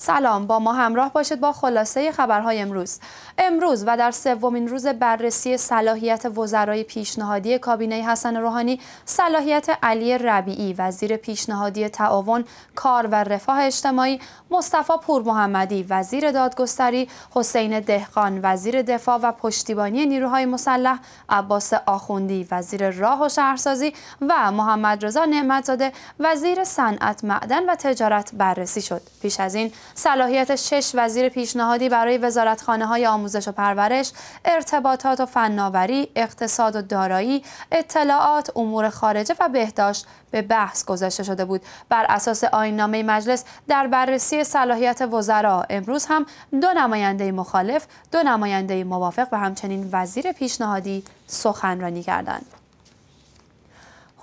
سلام با ما همراه باشید با خلاصه خبرهای امروز امروز و در سومین روز بررسی صلاحیت وزرای پیشنهادی کابینه حسن روحانی صلاحیت علی ربیعی وزیر پیشنهادی تعاون کار و رفاه اجتماعی مصطفی پور محمدی وزیر دادگستری حسین دهقان وزیر دفاع و پشتیبانی نیروهای مسلح عباس آخوندی وزیر راه و شهرسازی و محمد رضا نعمتزاده وزیر صنعت معدن و تجارت بررسی شد پیش از این صلاحیت شش وزیر پیشنهادی برای وزارتخانه های آموزش و پرورش، ارتباطات و فناوری، اقتصاد و دارایی، اطلاعات، امور خارجه و بهداشت به بحث گذاشته شده بود. بر اساس آیننامه مجلس در بررسی صلاحیت وزرا امروز هم دو نماینده مخالف، دو نماینده موافق و همچنین وزیر پیشنهادی سخنرانی کردند.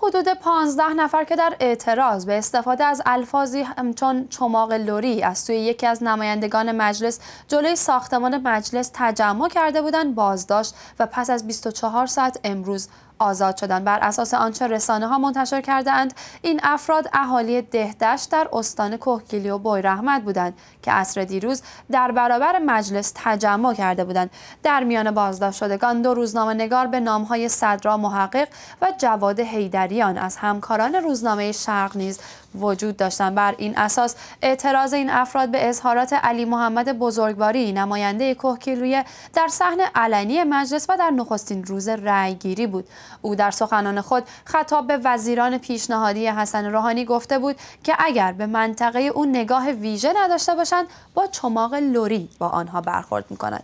حدود 15 نفر که در اعتراض به استفاده از الفاظی همچون چماق لوری از سوی یکی از نمایندگان مجلس جلوی ساختمان مجلس تجمع کرده بودند بازداشت و پس از 24 ساعت امروز آزاد شدند بر اساس آنچه رسانه ها منتشر کرده اند این افراد اهالی دهدشت در استان کوهگیلی و رحمت بودند که عصر دیروز در برابر مجلس تجمع کرده بودند در میان بازداشت شدگان دو روزنامه نگار به نام های صدرا محقق و جواد حیدری از همکاران روزنامه شرق نیز وجود داشتند بر این اساس اعتراض این افراد به اظهارات علی محمد بزرگواری نماینده کوهکیلوی در سحن علنی مجلس و در نخستین روز رأیگیری بود او در سخنان خود خطاب به وزیران پیشنهادی حسن روحانی گفته بود که اگر به منطقه او نگاه ویژه نداشته باشند با چماق لوری با آنها برخورد میکنند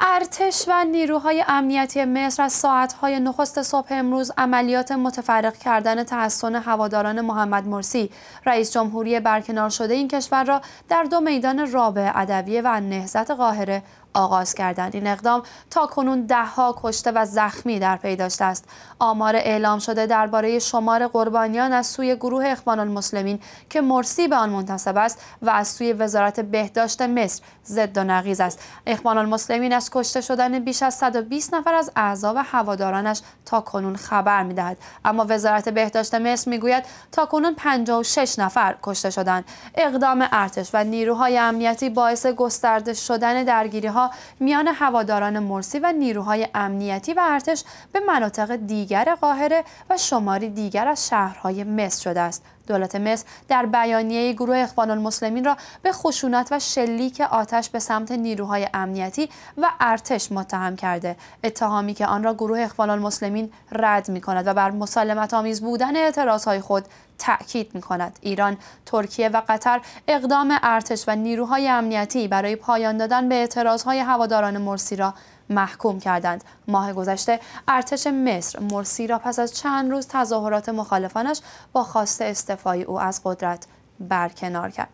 ارتش و نیروهای امنیتی مصر از ساعتهای نخست صبح امروز عملیات متفرق کردن تحسن هواداران محمد مرسی رئیس جمهوری برکنار شده این کشور را در دو میدان رابع ادویه و نهزت قاهره آغاز کردند این اقدام تا کنون دهها کشته و زخمی در پی داشته است آمار اعلام شده درباره شمار قربانیان از سوی گروه اخوان المسلمین که مرسی به آن منتسب است و از سوی وزارت بهداشت مصر ضد و نقیز است اخوان المسلمین از کشته شدن بیش از 120 نفر از اعضا و هوادارانش تا کنون خبر میدهد اما وزارت بهداشت مصر میگوید تا کنون 56 نفر کشته شدند اقدام ارتش و نیروهای امنیتی باعث گسترده شدن درگیری ها میان هواداران مرسی و نیروهای امنیتی و ارتش به مناطق دیگر قاهره و شماری دیگر از شهرهای مصر شده است دولت مصر در بیانیه گروه اخوان المسلمین را به خشونت و شلیک آتش به سمت نیروهای امنیتی و ارتش متهم کرده اتهامی که آن را گروه اخوان المسلمین رد می کند و بر مسالمت آمیز بودن اعتراضهای خود تأکید می کند ایران، ترکیه و قطر اقدام ارتش و نیروهای امنیتی برای پایان دادن به اعتراضهای هواداران مرسی را محکوم کردند. ماه گذشته ارتش مصر مرسی را پس از چند روز تظاهرات مخالفانش با خواست استعفای او از قدرت برکنار کرد.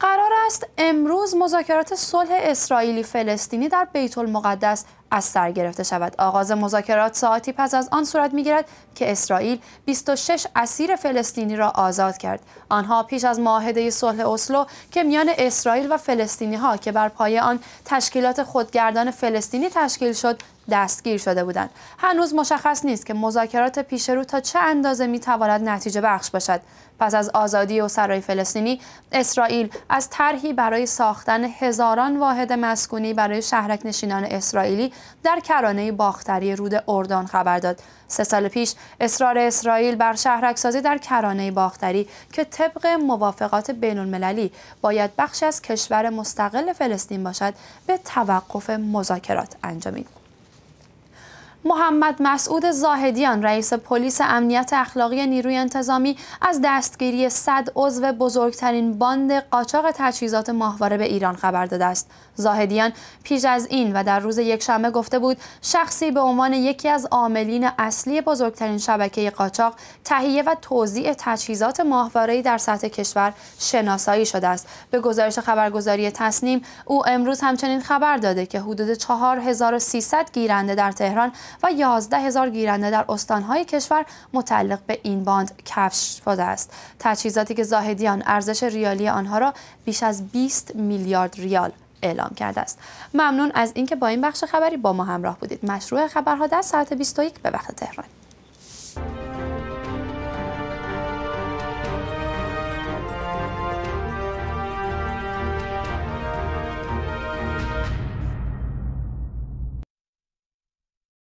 قرار است امروز مذاکرات صلح اسرائیلی فلسطینی در بیت المقدس از سر گرفته شود آغاز مذاکرات ساعتی پس از آن صورت میگیرد که اسرائیل 26 اسیر فلسطینی را آزاد کرد آنها پیش از معاهده صلح اسلو که میان اسرائیل و فلسطینی ها که بر پایه آن تشکیلات خودگردان فلسطینی تشکیل شد دستگیر شده بودند هنوز مشخص نیست که مذاکرات پیش رو تا چه اندازه میتواند نتیجه بخش باشد پس از آزادی سرای فلسطینی اسرائیل از طرحی برای ساختن هزاران واحد مسکونی برای شهرک نشینان اسرائیلی در کرانه باختری رود اردن خبر داد سه سال پیش اصرار اسرائیل بر شهرکسازی در کرانه باختری که طبق موافقات بین المللی باید بخشی از کشور مستقل فلسطین باشد به توقف مذاکرات انجامید محمد مسعود زاهدیان رئیس پلیس امنیت اخلاقی نیروی انتظامی از دستگیری 100 عضو بزرگترین باند قاچاق تجهیزات ماهواره به ایران خبر داده است. زاهدیان پیش از این و در روز یکشنبه گفته بود شخصی به عنوان یکی از عاملین اصلی بزرگترین شبکه قاچاق تهیه و توزیع تجهیزات ماهواره‌ای در سطح کشور شناسایی شده است. به گزارش خبرگزاری تسنیم او امروز همچنین خبر داده که حدود 4300 گیرنده در تهران و 11 هزار گیرنده در استانهای کشور متعلق به این باند کفش شده است تجهیزاتی که زاهدیان ارزش ریالی آنها را بیش از 20 میلیارد ریال اعلام کرده است ممنون از اینکه با این بخش خبری با ما همراه بودید مشروع خبرها در ساعت 21 به وقت تهران